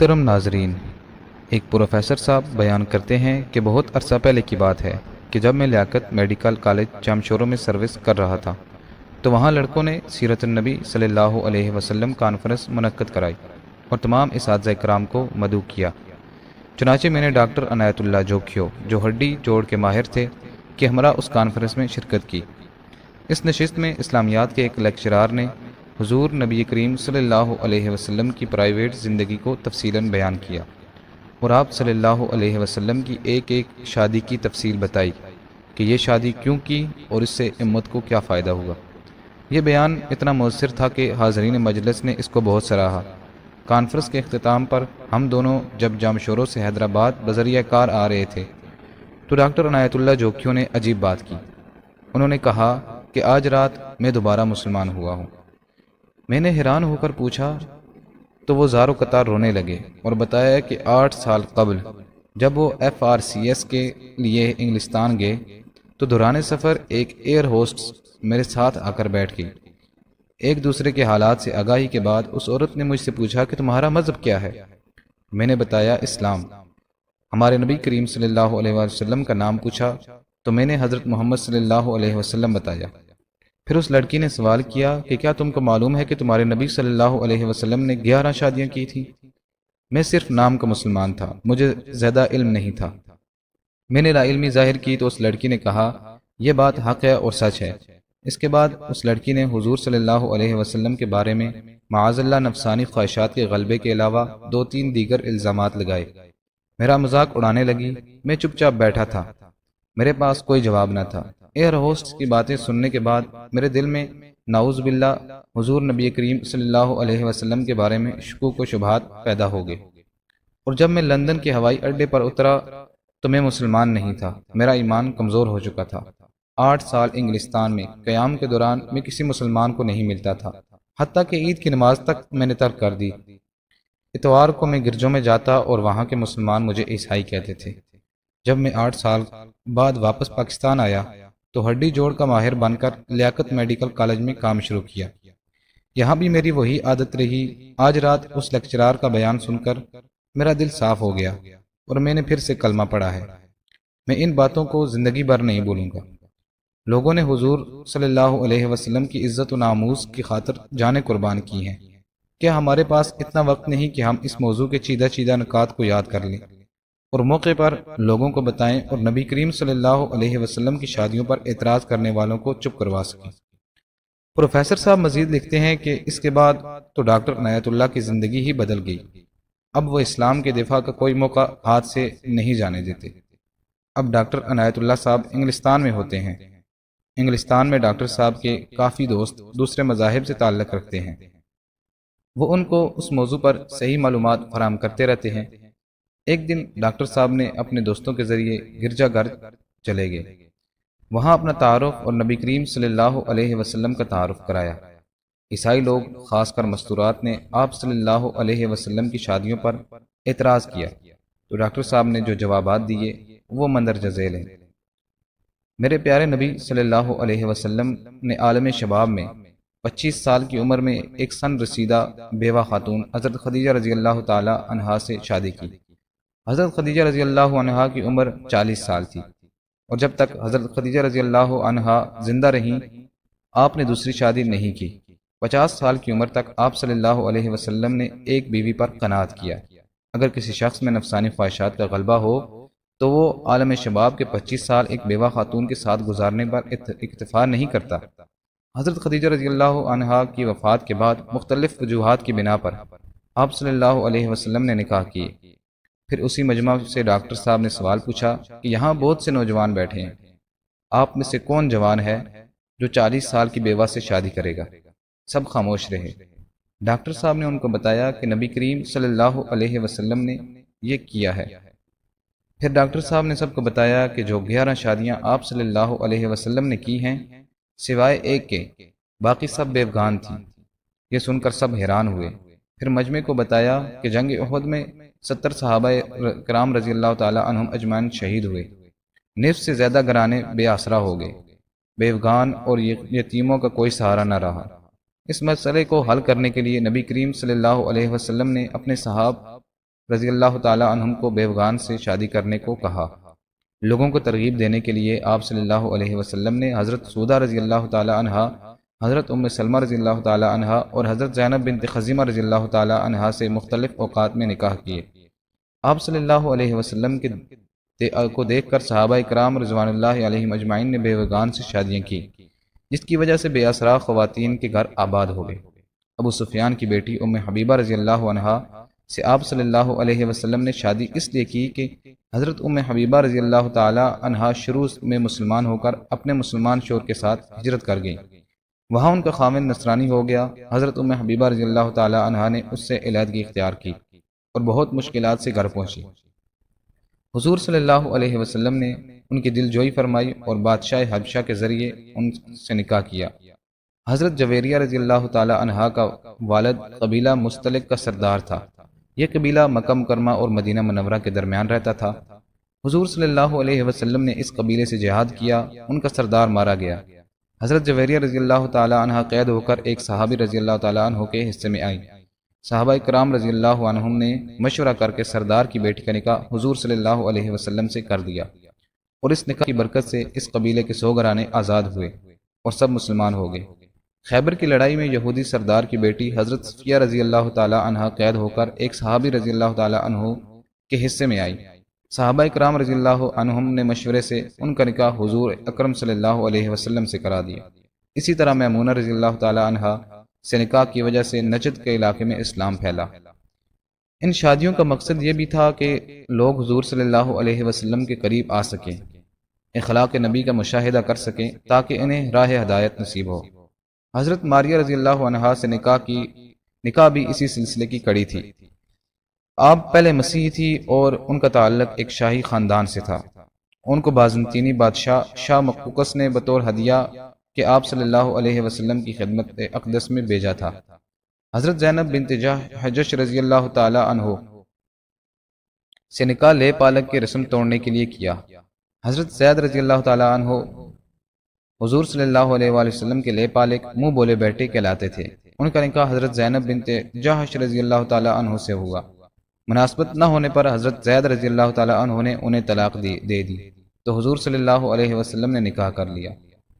मोहतरम नाजरीन एक प्रोफेसर साहब बयान करते हैं कि बहुत अरसा पहले की बात है कि जब मैं लियाकत मेडिकल कॉलेज चमशोरों में सर्विस कर रहा था तो वहाँ लड़कों ने सीरत नबी सल्लल्लाहु अलैहि वसल्लम कॉन्फ्रेंस मनक़द कराई और तमाम इस कराम को मदू किया चुनाचे मैंने डॉक्टर अनायतुल्ला जोखियो जो हड्डी जोड़ के माहिर थे कि हमरा उस कॉन्फ्रेंस में शिरकत की इस नशस्त में इस्लामियात के एक लेक्चरार ने हुजूर नबी करीम सल्लल्लाहु अलैहि वसल्लम की प्राइवेट ज़िंदगी को तफसीला बयान किया और आप सल्लल्लाहु अलैहि वसल्लम की एक एक शादी की तफसील बताई कि यह शादी क्यों की और इससे इम्मत को क्या फ़ायदा हुआ यह बयान इतना मौसर था कि हाजरीन मजलस ने इसको बहुत सराहा कॉन्फ्रेंस के अख्ताम पर हम दोनों जब जामशोरों से हैदराबाद बजरिया कार आ रहे थे तो डॉक्टर अनायतुल्ला जोखियों ने अजीब बात की उन्होंने कहा कि आज रात मैं दोबारा मुसलमान हुआ हूँ मैंने हैरान होकर पूछा तो वो जारो कतार रोने लगे और बताया कि आठ साल कबल जब वो एफ आर सी एस के लिए इंग्लिस्तान गए तो दौरान सफ़र एक एयर होस्ट मेरे साथ आकर बैठ गई एक दूसरे के हालात से आगाही के बाद उस औरत ने मुझसे पूछा कि तुम्हारा मज़हब क्या है मैंने बताया इस्लाम हमारे नबी करीम सल्लल्लाहु अलैहि वसल्लम का नाम पूछा तो मैंने हज़रत मोहम्मद सल्लल्लाहु अलैहि वसल्लम बताया फिर उस लड़की ने सवाल किया कि क्या तुमको मालूम है कि तुम्हारे नबी सल्लल्लाहु अलैहि वसल्लम ने ग्यारह शादियां की थी मैं सिर्फ नाम का मुसलमान था मुझे ज़्यादा इल्म नहीं था मैंने लाइलमी जाहिर की तो उस लड़की ने कहा यह बात हक है और सच है इसके बाद उस लड़की ने हुजूर सल्लल्लाहु अलैहि वसल्लम के बारे में माजल्ला नफसानी ख्वाहिशात के गलबे के अलावा दो तीन दीगर इल्ज़ाम लगाए मेरा मजाक उड़ाने लगी मैं चुपचाप बैठा था मेरे पास कोई जवाब न था एयर होस्ट की बातें सुनने के बाद मेरे दिल में नाउज बिल्ला हजूर नबी करीम सल्लल्लाहु अलैहि के बारे में शकूक व शुभात पैदा हो गए और जब मैं लंदन के हवाई अड्डे पर उतरा तो मैं मुसलमान नहीं था मेरा ईमान कमज़ोर हो चुका था आठ साल इंग्लिस्तान में क़याम के दौरान मैं किसी मुसलमान को नहीं मिलता था हती कि ईद की नमाज तक मैंने तर्क कर दी इतवार को मैं गिरजों में जाता और वहाँ के मुसलमान मुझे ईसाई कहते थे जब मैं आठ साल बाद वापस पाकिस्तान आया तो हड्डी जोड़ का माहिर बनकर लियाकत मेडिकल कॉलेज में काम शुरू किया यहाँ भी मेरी वही आदत रही आज रात उस लेक्चरार का बयान सुनकर मेरा दिल साफ हो गया और मैंने फिर से कलमा पढ़ा है मैं इन बातों को ज़िंदगी भर नहीं भूलूंगा लोगों ने हुजूर सल्लल्लाहु अलैहि वसल्लम की इज़्ज़त नामूस की खातर जाने कुर्बान की हैं क्या हमारे पास इतना वक्त नहीं कि हम इस मौजू के चीदा चीदा नकात को याद कर लें और मौके पर लोगों को बताएं और नबी करीम सल्लल्लाहु अलैहि वसल्लम की शादियों पर एतराज़ करने वालों को चुप करवा सकें प्रोफेसर साहब मजीद लिखते हैं कि इसके बाद तो डॉक्टर अनायतुल्ला की ज़िंदगी ही बदल गई अब वह इस्लाम के दिफा का कोई मौका हाथ से नहीं जाने देते अब डॉक्टर अनायतुल्ला साहब इंग्लिस्तान में होते हैं इंग्लिस्तान में डॉक्टर साहब के काफ़ी दोस्त दूसरे मजाहब से ताल्लक़ रखते हैं वो उनको उस मौजू पर सही मालूम फराम करते रहते हैं एक दिन डॉक्टर साहब ने अपने दोस्तों के ज़रिए गिरजाघर चले गए वहाँ अपना तारफ़ और नबी करीम सल्लल्लाहु अलैहि वसल्लम का तारफ़ कराया ईसाई लोग खासकर मस्तूरात ने आप सल्लल्लाहु अलैहि वसल्लम की शादियों पर एतराज़ किया तो डॉक्टर साहब ने जो जवाब दिए वो मंदरज झेल हैं मेरे प्यारे नबी सल्लल्लाहु अलैहि वसल्लम ने आलम शबाब में 25 साल की उम्र में एक सन रसीदा बेवा खातून हजरत खदीजा रजी अल्लाह तहा से शादी की हज़रत खदीजा रज़ी अल्लाह की उम्र चालीस साल थी और जब तक हज़रत खदीजा रज़ी अल्लाह ज़िंदा रहीं आपने दूसरी शादी नहीं की पचास साल की उम्र तक आप सल्लल्लाहु अलैहि वसल्लम ने एक बीवी पर कनात किया अगर किसी शख्स में नफसानी ख्वाहिशात का गलबा हो तो वो आलम शबाब के 25 साल एक बेवा खातून के साथ गुजारने पर इतफा नहीं करता हज़रत खदीजा रजी अल्लाह की वफ़ात के बाद मुख्तलिफ़ वजूहत की बिना पर आप सल्लल्लाहु अलैहि वसल्लम ने निकाह किए फिर उसी मजमा से डॉक्टर साहब ने सवाल पूछा कि यहाँ बहुत से नौजवान बैठे हैं आप में से कौन जवान है जो चालीस साल की बेवा से शादी करेगा सब खामोश रहे डॉक्टर साहब ने उनको बताया कि नबी करीम सल्लल्लाहु अलैहि वसल्लम ने यह किया है फिर डॉक्टर साहब ने सबको बताया कि जो ग्यारह शादियां आप सल्लल्लाहु अलैहि वसल्लम ने की हैं सिवाय एक के बाकी सब बेवगान थी ये सुनकर सब हैरान हुए फिर मजमे को बताया कि जंग अहद में सत्तर साहब कराम रजी अल्लाह तहम अजमान शहीद हुए निफ से ज़्यादा घराने बेआसरा हो गए बेवगान और यतीमों का कोई सहारा न रहा इस मसले को हल करने के लिए नबी करीम सल्लल्लाहु ने अपने साहब रजी अल्लाह तहम को बेवगान से शादी करने को कहा लोगों को तरगीब देने के लिए आप सल्लल्लाहु अलैहि वसल्लम ने हज़रत सूदा रजी अल्लाह तहा हज़रत उम सलमा रज़ील्ला तह और हज़रत ज़ैनब बिन तज़ीमा रज़ील्ला तह से मुख्तलिफ़ अवकात में निकाह किए आप सल्ला वसम के को देख कर सहाबा कराम रजवान मजमाइन ने बेवगान से शादियाँ की जिसकी वजह से बेअसरा खुवान के घर आबाद हो गए अबू सुफियान की बेटी उम हबीबा रज़ी अल्लाह से आप सल्ला वसलम ने शादी इसलिए की कि हज़रत उम हबीबा रज़ी अल्लाह तह शुरू में मुसलमान होकर अपने मुसलमान शोर के साथ हजरत कर गई वहाँ उनका खामिन नसरानी हो गया हज़रत उम हबीबा रजी तहा ने उससे इलादगी इख्तियार की और बहुत मुश्किल से घर पहुँची हजूर सल्लाम ने उनकी दिलजोई फरमाई और बादशाह हबशा के ज़रिए उनसे निकाह किया हज़रत जवेरिया रजी अल्लाह तहा का वालद कबीला मुस्तलिक का सरदार था यह कबीला मकम करमा और मदीना मनवरा के दरमियान रहता था हजूर सल्ला वसलम ने इस कबीले से जिहाद किया उनका सरदार मारा गया हज़रत जवेरिया रजी अल्लाह तह कैद होकर एक सहाबी रजी अल्लाह तह के हिस्से में आई साहबा कराम रजी अल्लाह ने मशवरा करके सरदार की बेटी का निका हजूर सल्ला वसम से कर दिया और इस निका की बरकत से इस कबीले के सोगराने आज़ाद हुए और सब मुसलमान हो गए खैबर की लड़ाई में यहूदी सरदार की बेटी हज़रत सफ़िया रजी अल्लाह तह कैद होकर एक सहाबी रजी अल्लाह तह के हिस्से में आई साहबा कराम रजील्ला ने मशवरे से उनका निकाह हजूर अक्रम सल्लल्लाहु से करा दिया इसी तरह मैमूना रजील तह से निकाह की वजह से नजद के इलाके में इस्लाम फैला इन शादियों का मकसद ये भी था कि लोग हजूर सल्ला वसलम के करीब आ सकें अखलाक नबी का मुशाहिदा कर सकें ताकि इन्हें राह हदायत नसीब हो हज़रत मारिया रजील्ला से निकाह की निकाह भी इसी सिलसिले की कड़ी थी आप पहले मसीह थी और उनका ताल्लक एक शाही ख़ानदान से था उनको बाजनतीनी बादशाह शाह मकूकस ने बतौर हदिया कि आप सल्लल्लाहु अलैहि वसल्लम की खिदमत अकदस में भेजा था हज़रत जैनब बिन तजाह हजश रजी अल्लाह तहो से निकाह ले पालक की रस्म तोड़ने के लिए किया हज़रत सैद रजी अल्लाह तहो हजूर सल्लाम के ले पालक मुँह बोले बैठे कहलाते थे उनका निकाह हज़रत जैनब बिन तजाह रजी अल्लाह तहो से हुआ मुनासबत न होने पर हज़रत जैद रजी अल्लाह तु ने उन्हें तलाक दी दे दी तो हजूर सल्लल्लाहु अलैहि वसल्लम ने निकाह कर लिया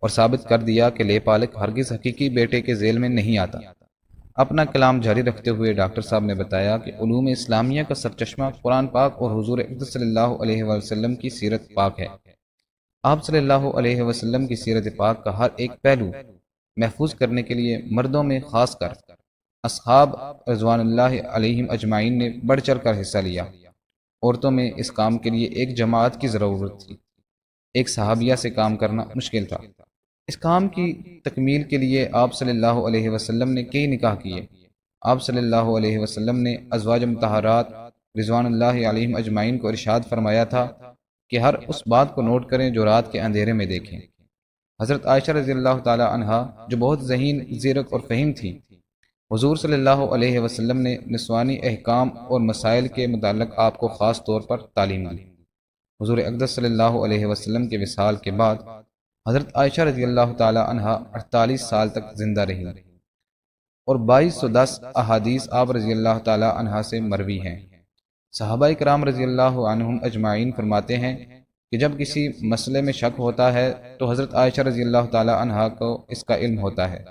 और साबित कर दिया कि ले पालक हरगिज़ हकीकी बेटे के जेल में नहीं आता अपना कलाम जारी रखते हुए डॉक्टर साहब ने बताया कि ूम इस्लामिया का चश्मा कुरान पाक और हजूर सल्लल्लाहु अलैहि वसल्लम की सीरत पाक है आप सल्लल्लाहु अलैहि वसल्लम की सीरत पाक का हर एक पहलू महफूज करने के लिए मर्दों में खासकर असहाब रजवान अजमाइन ने बढ़ चढ़ कर हिस्सा लिया औरतों में इस काम के लिए एक जमात की ज़रूरत थी एक सहाबिया से काम करना मुश्किल था इस काम की तकमील के लिए आप सल्लल्लाहु अलैहि वसल्लम ने कई निकाह किए आप सल्लल्लाहु अलैहि वसल्लम ने अजवाज मतहारात रिजवान अजमाइन को इरशाद फरमाया था कि हर उस बात को नोट करें जो रात के अंधेरे में देखें हज़रत आयशा रज़ी अल्लाह जो बहुत जहीन जीरक और फ़हीम थी हजूर सल्ला वसलम ने नस्वानी अहकाम और मसाइल के मतलब आपको ख़ास तौर पर तालीम दी हजूर अकदर सल्ला वसलम के विसाल के बाद हज़रत आयशा रजी अल्लाह तहा अड़तालीस साल तक ज़िंदा रही और बाईस सौ दस अहादीस आप रजी अल्लाह तहा से मरवी हैं साहबा कराम रजी अल्लाह अजमाइन फरमाते हैं कि जब किसी मसले में शक होता है तो हज़रत आयशा रजी अल्लाह तहा को इसका इल्म होता है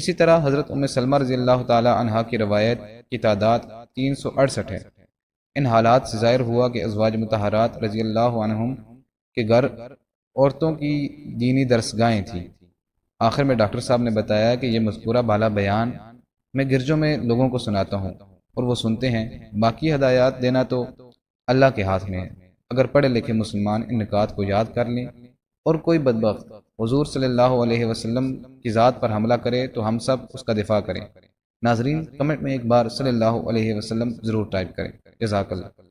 इसी तरह हज़रत उम सलमा रजी अल्लाह तहा की रवायत की तादाद तीन सौ अड़सठ है इन हालात से ज़ाहिर हुआ कि अजवाज मतहरात रजी अल्लाह के घर औरतों की दीनी दरसगाहें थीं आखिर में डॉक्टर साहब ने बताया कि यह मजकूरा बाला बयान मैं गिरजों में लोगों को सुनाता हूँ और वो सुनते हैं बाकी हदायत देना तो अल्लाह के हाथ में है अगर पढ़े लिखे मुसलमान इन निकात को याद कर लें और कोई बदबक हजूर सल्ला वसलम की ज़ात पर हमला करे तो हम सब उसका दिफा करें नाजरीन कमेंट में एक बार सल्ला वसलम ज़रूर टाइप करें जजाकल्ला